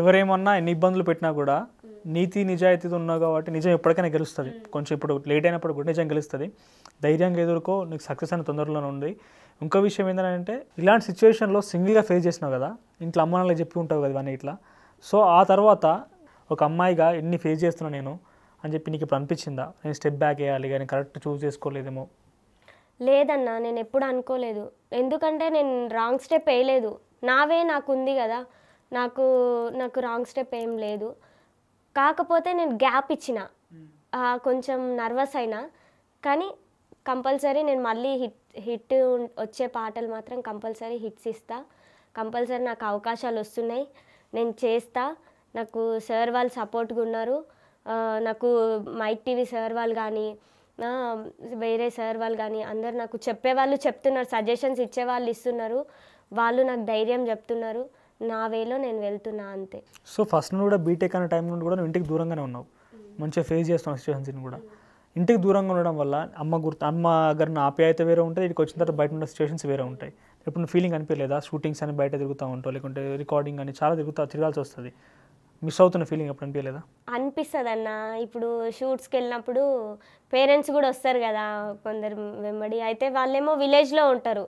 ఎవరేమన్నా ఎన్ని ఇబ్బందులు పెట్టినా కూడా నీతి నిజాయితీతో ఉన్నావు కాబట్టి నిజం ఎప్పటికైనా గెలుస్తుంది కొంచెం ఇప్పుడు లేట్ అయినప్పుడు కూడా నిజం గెలుస్తుంది ధైర్యంగా ఎదుర్కో నీకు సక్సెస్ అని తొందరలోనే ఉంది ఇంకో విషయం ఏంటంటే ఇలాంటి సిచ్యువేషన్లో సింగిల్గా ఫేస్ చేసినావు కదా ఇంట్లో అమ్మ నాన్నలకు చెప్పి ఉంటావు కదా ఇవన్నీ ఇట్లా సో ఆ తర్వాత ఒక అమ్మాయిగా ఎన్ని ఫేస్ చేస్తున్నా నేను అని చెప్పి నీకు ఇప్పుడు అనిపించిందా నేను స్టెప్ బ్యాక్ వేయాలి కానీ కరెక్ట్ చూస్ చేసుకోలేదేమో లేదన్నా నేను ఎప్పుడు అనుకోలేదు ఎందుకంటే నేను రాంగ్ స్టెప్ వేయలేదు నావే నాకు ఉంది కదా నాకు నాకు రాంగ్ స్టెప్ ఏం లేదు కాకపోతే నేను గ్యాప్ ఇచ్చిన hmm. కొంచెం నర్వస్ అయినా కానీ కంపల్సరీ నేను మళ్ళీ హిట్ హిట్ వచ్చే పాటలు మాత్రం కంపల్సరీ హిట్స్ ఇస్తా కంపల్సరీ నాకు అవకాశాలు వస్తున్నాయి నేను చేస్తా నాకు సార్ వాళ్ళు సపోర్ట్గా ఉన్నారు నాకు మైక్ టీవీ సార్ వాళ్ళు కానీ వేరే సార్ వాళ్ళు కానీ అందరు నాకు చెప్పేవాళ్ళు చెప్తున్నారు సజెషన్స్ ఇచ్చేవాళ్ళు ఇస్తున్నారు వాళ్ళు నాకు ధైర్యం చెప్తున్నారు నా వేలో నేను వెళ్తున్నా అంతే సో ఫస్ట్ నుండి కూడా బీటెక్ అనే టైం నుండి కూడా ఇంటికి దూరంగానే ఉన్నావు మంచిగా ఫేస్ చేస్తున్నావు సిచ్యువేషన్స్ని కూడా ఇంటికి దూరంగా ఉండడం వల్ల అమ్మ గుర్తు అమ్మ దగ్గర గారిని అయితే వేరే ఉంటుంది ఇక్కడికి వచ్చిన తర్వాత బయట ఉన్న సిచ్యువేషన్స్ వేరే ఉంటాయి ఇప్పుడు నువ్వు ఫీలింగ్ అనిపించలేదా షూటింగ్స్ అని బయట తిరుగుతూ ఉంటావు లేకుంటే రికార్డింగ్ అని చాలా తిరుగుతా తిరగాల్సి వస్తుంది మిస్ అవుతున్న ఫీలింగ్ అప్పుడు అనిపించలేదా అనిపిస్తుంది అన్న ఇప్పుడు షూట్స్కి వెళ్ళినప్పుడు పేరెంట్స్ కూడా వస్తారు కదా కొందరు వెంబడి అయితే వాళ్ళేమో విలేజ్లో ఉంటారు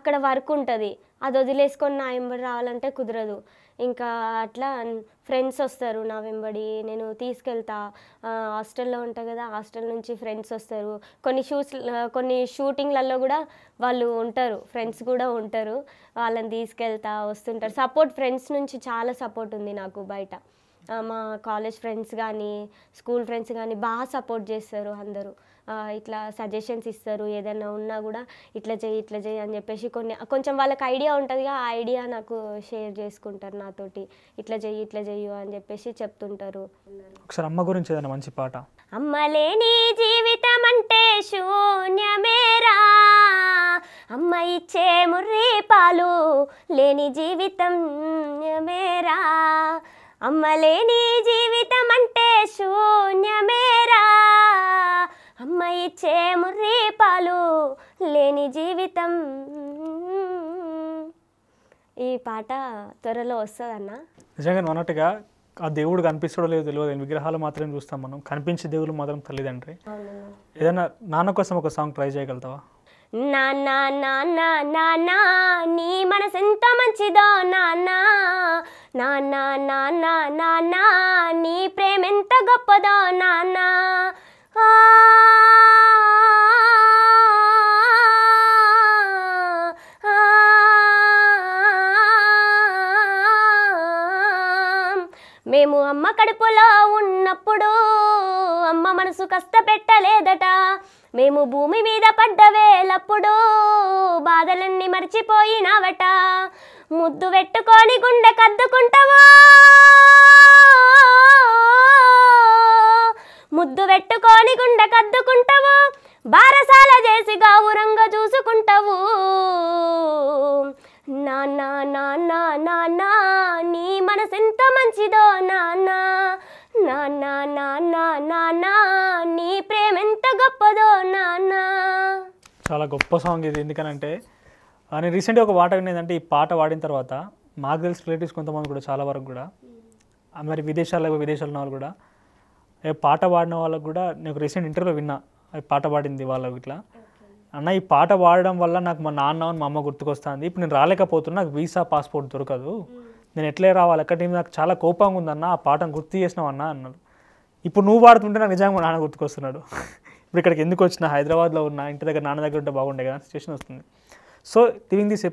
అక్కడ వర్క్ ఉంటుంది అది వదిలేసుకొని నా వెంబడి రావాలంటే కుదరదు ఇంకా అట్లా ఫ్రెండ్స్ వస్తారు నా వెంబడి నేను తీసుకెళ్తా హాస్టల్లో ఉంటాయి కదా హాస్టల్ నుంచి ఫ్రెండ్స్ వస్తారు కొన్ని షూస్ కొన్ని షూటింగ్లలో కూడా వాళ్ళు ఉంటారు ఫ్రెండ్స్ కూడా ఉంటారు వాళ్ళని తీసుకెళ్తా వస్తుంటారు సపోర్ట్ ఫ్రెండ్స్ నుంచి చాలా సపోర్ట్ ఉంది నాకు బయట మా కాలేజ్ ఫ్రెండ్స్ కానీ స్కూల్ ఫ్రెండ్స్ కానీ బాగా సపోర్ట్ చేస్తారు అందరూ ఇట్లా సజెషన్స్ ఇస్తారు ఏదైనా ఉన్నా కూడా ఇట్లా చేయి ఇట్లా చేయి అని చెప్పేసి కొన్ని కొంచెం వాళ్ళకి ఐడియా ఉంటుందిగా ఆ ఐడియా నాకు షేర్ చేసుకుంటారు నాతోటి ఇట్లా చెయ్యి ఇట్లా చెయ్యు అని చెప్పేసి చెప్తుంటారు ఒకసారి అమ్మ గురించి ఏదైనా మంచి పాట అమ్మ లేని జీవితం అంటే శూన్యమేరా అమ్మ ఇచ్చే ముర్రి పాలు లేని జీవితం మేరా అమ్మ లేని జీవితం అంటే శూన్యమేరా ఇచ్చే ముర్రి పాలు లేని జీవితం ఈ పాట త్వరలో వస్తుందన్న నిజంగా అన్నట్టుగా ఆ దేవుడు కనిపిస్తాడో లేదో తెలియదు విగ్రహాలు మాత్రమే చూస్తాం మనం కనిపించే దేవుడు మాత్రం తల్లిదండ్రి ఏదైనా నాన్న కోసం ఒక సాంగ్ ట్రై చేయగలుగుతావా నీ మనసు ఎంత మంచిదో నాన్న నీ ప్రేమ ఎంత గొప్పదో నాన్న మేము అమ్మ కడుపులో ఉన్నప్పుడు అమ్మ మనసు కష్టపెట్టలేదట మేము భూమి మీద పడ్డ వేలప్పుడు బాధలన్నీ మర్చిపోయినావట ముద్దు పెట్టుకొని గుండె కద్దుకుంటావా ముద్దు పెట్టుకో లోని గుండె కద్దుకుంటావు బారసాల చేసి గౌరంగా చూసుకుంటావు నానా నానా నానా నీ మనసు ఎంత మంచిదో నానా నానా నానా నానా నీ ప్రేమ ఎంత గొప్పదో నానా చాలా గొప్ప సాంగ్ ఇది ఎందుకనంటే నేను రీసెంట్గా ఒక పాట వినేదంటే ఈ పాట వాడిన తర్వాత మాకు తెలిసి రిలేటివ్స్ కొంతమంది కూడా చాలా వరకు కూడా మరి విదేశాల్లో విదేశాల్లో వాళ్ళు కూడా పాట పాడిన వాళ్ళకు కూడా నేను రీసెంట్ ఇంటర్వ్యూలో విన్నా పాట పాడింది వాళ్ళకి ఇట్లా అన్న ఈ పాట పాడడం వల్ల నాకు మా నాన్న మా అమ్మ గుర్తుకొస్తుంది ఇప్పుడు నేను రాలేకపోతున్నా నాకు వీసా పాస్పోర్ట్ దొరకదు నేను ఎట్లే రావాలి అక్కడ నాకు చాలా కోపంగా ఉందన్న ఆ పాటను గుర్తు చేసినావు అన్న అన్నాడు ఇప్పుడు నువ్వు పాడుతుంటే నాకు నిజంగా మా నాన్న గుర్తుకొస్తున్నాడు ఇప్పుడు ఇక్కడికి ఎందుకు వచ్చిన హైదరాబాద్లో ఉన్న ఇంటి దగ్గర నాన్న దగ్గర ఉంటే బాగుండే కదా సిచ్యువేషన్ వస్తుంది సో దివింగ్ దిస్ ఏ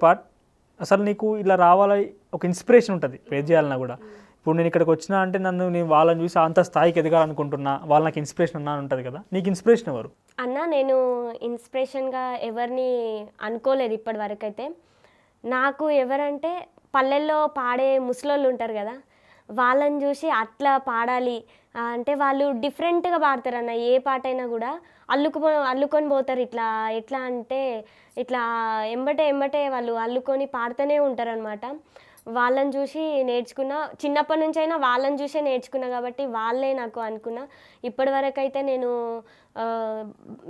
అసలు నీకు ఇలా రావాలి ఒక ఇన్స్పిరేషన్ ఉంటుంది ఏది చేయాలన్నా కూడా ఇప్పుడు నేను ఇక్కడికి వచ్చినా అంటే నన్ను నేను వాళ్ళని చూసి అంత స్థాయికి ఎదగాలనుకుంటున్నా వాళ్ళ నాకు ఇన్స్పిరేషన్ అన్నా ఉంటుంది కదా నీకు ఇన్స్పిరేషన్ ఎవరు అన్న నేను ఇన్స్పిరేషన్గా ఎవరిని అనుకోలేదు ఇప్పటి వరకు అయితే నాకు ఎవరంటే పల్లెల్లో పాడే ముసలోళ్ళు ఉంటారు కదా వాళ్ళని చూసి అట్లా పాడాలి అంటే వాళ్ళు డిఫరెంట్గా పాడతారు అన్న ఏ పాట అయినా కూడా అల్లుకుపో అల్లుకొని పోతారు ఇట్లా ఎట్లా అంటే ఇట్లా ఎంబటే ఎంబటే వాళ్ళు అల్లుకొని పాడుతూనే ఉంటారు అనమాట వాళ్ళని చూసి నేర్చుకున్న చిన్నప్పటి నుంచి అయినా వాళ్ళని చూసే నేర్చుకున్నా కాబట్టి వాళ్ళే నాకు అనుకున్న ఇప్పటి వరకు అయితే నేను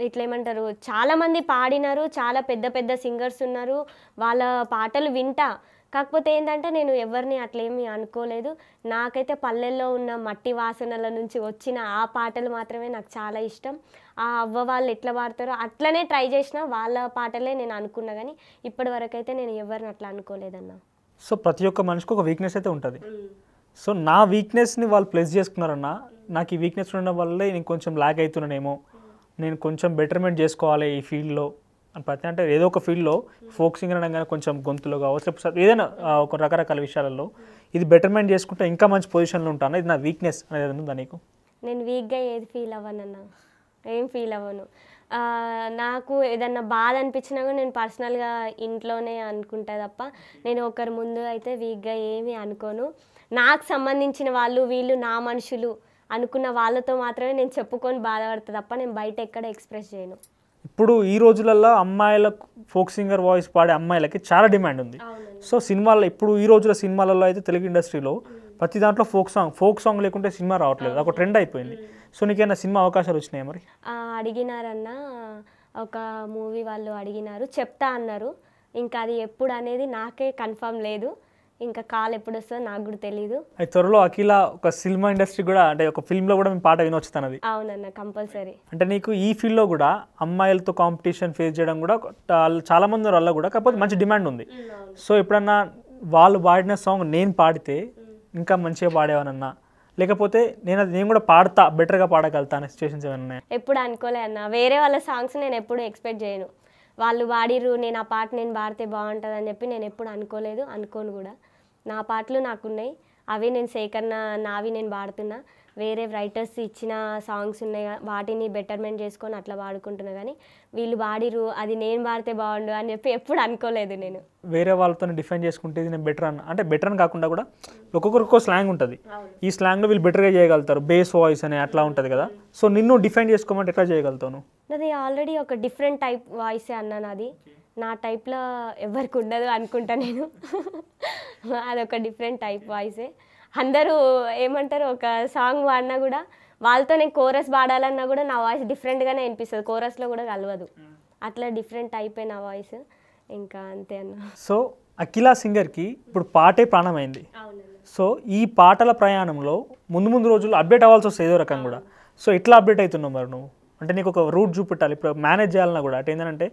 ఇట్లేమంటారు చాలామంది పాడినారు చాలా పెద్ద పెద్ద సింగర్స్ ఉన్నారు వాళ్ళ పాటలు వింటా కాకపోతే ఏంటంటే నేను ఎవరిని అట్లేమి అనుకోలేదు నాకైతే పల్లెల్లో ఉన్న మట్టి వాసనల నుంచి వచ్చిన ఆ పాటలు మాత్రమే నాకు చాలా ఇష్టం ఆ అవ్వ వాళ్ళు ఎట్లా పాడతారో అట్లనే ట్రై చేసిన వాళ్ళ పాటలే నేను అనుకున్నా కానీ ఇప్పటి అయితే నేను ఎవరిని అట్లా అనుకోలేదన్నా సో ప్రతి ఒక్క మనిషికి ఒక వీక్నెస్ అయితే ఉంటుంది సో నా వీక్నెస్ని వాళ్ళు ప్లేస్ చేసుకున్నారన్న నాకు ఈ వీక్నెస్ ఉండడం వల్లే నేను కొంచెం లాగ్ అవుతున్నానేమో నేను కొంచెం బెటర్మెంట్ చేసుకోవాలి ఈ ఫీల్డ్లో అని ప్రతి అంటే ఏదో ఒక ఫీల్డ్లో ఫోక్సింగ్ అనడం కానీ కొంచెం గొంతులో కావచ్చు ఏదైనా ఒక రకరకాల విషయాలలో ఇది బెటర్మెంట్ చేసుకుంటే ఇంకా మంచి పొజిషన్లో ఉంటాను ఇది నా వీక్నెస్ అనేది ఉందా నీకు నేను వీక్గా ఏది ఫీల్ అవ్వనన్నా ఏం ఫీల్ అవ్వను నాకు ఏదన్నా బాధ అనిపించినా కూడా నేను పర్సనల్గా ఇంట్లోనే అనుకుంటా తప్ప నేను ఒకరి ముందు అయితే వీక్గా ఏమీ అనుకోను నాకు సంబంధించిన వాళ్ళు వీళ్ళు నా మనుషులు అనుకున్న వాళ్ళతో మాత్రమే నేను చెప్పుకొని బాధపడతా తప్ప నేను బయట ఎక్కడ ఎక్స్ప్రెస్ చేయను ఇప్పుడు ఈ రోజులలో అమ్మాయిలకు ఫోక్ సింగర్ వాయిస్ పాడే అమ్మాయిలకి చాలా డిమాండ్ ఉంది సో సినిమాల్లో ఇప్పుడు ఈ రోజుల సినిమాలలో అయితే తెలుగు ఇండస్ట్రీలో ప్రతి దాంట్లో ఫోక్ సాంగ్ ఫోక్ సాంగ్ లేకుంటే సినిమా రావట్లేదు ఒక ట్రెండ్ అయిపోయింది సో నీకేమైనా సినిమా అవకాశాలు వచ్చినాయి మరి అడిగినారన్న ఒక మూవీ వాళ్ళు అడిగినారు చెప్తా అన్నారు ఇంకా అది ఎప్పుడు అనేది నాకే కన్ఫర్మ్ లేదు ఇంకా కాల్ ఎప్పుడు వస్తుందో నాకు కూడా తెలియదు అయితే త్వరలో అఖిల ఒక సినిమా ఇండస్ట్రీ కూడా అంటే ఒక ఫిల్మ్లో కూడా మేము పాట వినొచ్చు తనది అవునన్న కంపల్సరీ అంటే నీకు ఈ ఫీల్డ్లో కూడా అమ్మాయిలతో కాంపిటీషన్ ఫేస్ చేయడం కూడా చాలా మంది వల్ల కూడా కాకపోతే మంచి డిమాండ్ ఉంది సో ఎప్పుడన్నా వాళ్ళు పాడిన సాంగ్ నేను పాడితే ఇంకా మంచిగా పాడేవానన్నా లేకపోతే నేను అది నేను కూడా పాడతా బెటర్గా పాడగలుగుతా అనే సిచ్యువేషన్స్ ఏమైనా ఎప్పుడు అనుకోలే అన్న వేరే వాళ్ళ సాంగ్స్ నేను ఎప్పుడు ఎక్స్పెక్ట్ చేయను వాళ్ళు పాడిర్రు నేను ఆ పాట నేను పాడితే బాగుంటుంది అని చెప్పి నేను ఎప్పుడు అనుకోలేదు అనుకోను కూడా నా పాటలు నాకున్నాయి అవి నేను సేకరణ నావి నేను పాడుతున్నా వేరే రైటర్స్ ఇచ్చిన సాంగ్స్ ఉన్నాయి వాటిని బెటర్మెంట్ చేసుకొని అట్లా వాడుకుంటున్నా కానీ వీళ్ళు వాడిరు అది నేను వాడితే బాగుండు అని చెప్పి ఎప్పుడు అనుకోలేదు నేను వేరే వాళ్ళతో డిఫైన్ చేసుకుంటే ఇది నేను బెటర్ అని అంటే బెటర్ అని కాకుండా కూడా ఒక్కొక్కరికి స్లాంగ్ ఉంటుంది ఈ స్లాంగ్లో వీళ్ళు బెటర్గా చేయగలుగుతారు బేస్ వాయిస్ అని అట్లా ఉంటుంది కదా సో నిన్ను డిఫైన్ చేసుకోమంటే ఎట్లా చేయగలుగుతాను అది ఆల్రెడీ ఒక డిఫరెంట్ టైప్ వాయిసే అన్నాను అది నా టైప్లో ఎవరికి ఉండదు అనుకుంటా నేను అదొక డిఫరెంట్ టైప్ వాయిసే అందరూ ఏమంటారు ఒక సాంగ్ పాడినా కూడా వాళ్ళతో నేను కోరస్ పాడాలన్నా కూడా నా వాయిస్ డిఫరెంట్గానే అనిపిస్తుంది కోరస్లో కూడా కలవదు అట్లా డిఫరెంట్ అయిపోయి నా వాయిస్ ఇంకా అంతే అన్న సో అఖిల సింగర్కి ఇప్పుడు పాటే ప్రాణమైంది సో ఈ పాటల ప్రయాణంలో ముందు ముందు రోజుల్లో అప్డేట్ అవ్వాల్సి వస్తుంది ఏదో రకం కూడా సో ఇట్లా అప్డేట్ అవుతున్నావు మరి నువ్వు అంటే నీకు ఒక రూట్ చూపెట్టాలి ఇప్పుడు మేనేజ్ చేయాలన్నా కూడా అంటే ఏంటంటే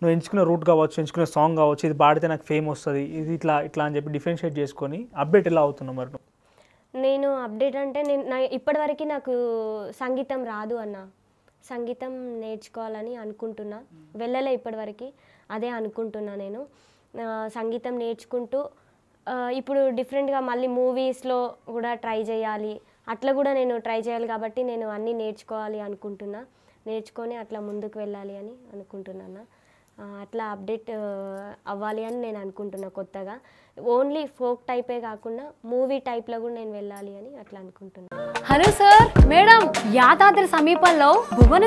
నువ్వు ఎంచుకున్న రూట్ కావచ్చు ఎంచుకున్న సాంగ్ కావచ్చు ఇది పాడితే నాకు ఫేమ్ వస్తుంది ఇది ఇట్లా ఇట్లా అని చెప్పి డిఫరెన్షియేట్ చేసుకొని అప్డేట్ ఎలా అవుతున్నావు మరి నేను అప్డేట్ అంటే నేను నా ఇప్పటివరకు నాకు సంగీతం రాదు అన్న సంగీతం నేర్చుకోవాలని అనుకుంటున్నా వెళ్ళలే ఇప్పటివరకు అదే అనుకుంటున్నా నేను సంగీతం నేర్చుకుంటూ ఇప్పుడు డిఫరెంట్గా మళ్ళీ మూవీస్లో కూడా ట్రై చేయాలి అట్లా కూడా నేను ట్రై చేయాలి కాబట్టి నేను అన్నీ నేర్చుకోవాలి అనుకుంటున్నా నేర్చుకొని అట్లా ముందుకు వెళ్ళాలి అని అనుకుంటున్నాను అట్లా అప్డేట్ అవ్వాలి అని నేను అనుకుంటున్నా కొత్తగా ఓన్లీ ఫోక్ టైపే కాకుండా మూవీ టైప్లో కూడా నేను వెళ్ళాలి అని అట్లా అనుకుంటున్నాను హలో సార్ మేడం యాదాద్రి సమీపంలో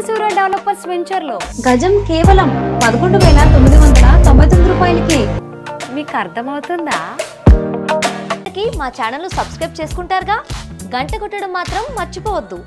సూర్య డెవలపర్స్ వెంచర్లో గజం కేవలం పదకొండు వేల తొమ్మిది వందల తొంభై తొమ్మిది రూపాయలకి మీకు అర్థమవుతుందా మా ఛానల్ సబ్స్క్రైబ్ చేసుకుంటారుగా గంట కొట్టడం మాత్రం మర్చిపోవద్దు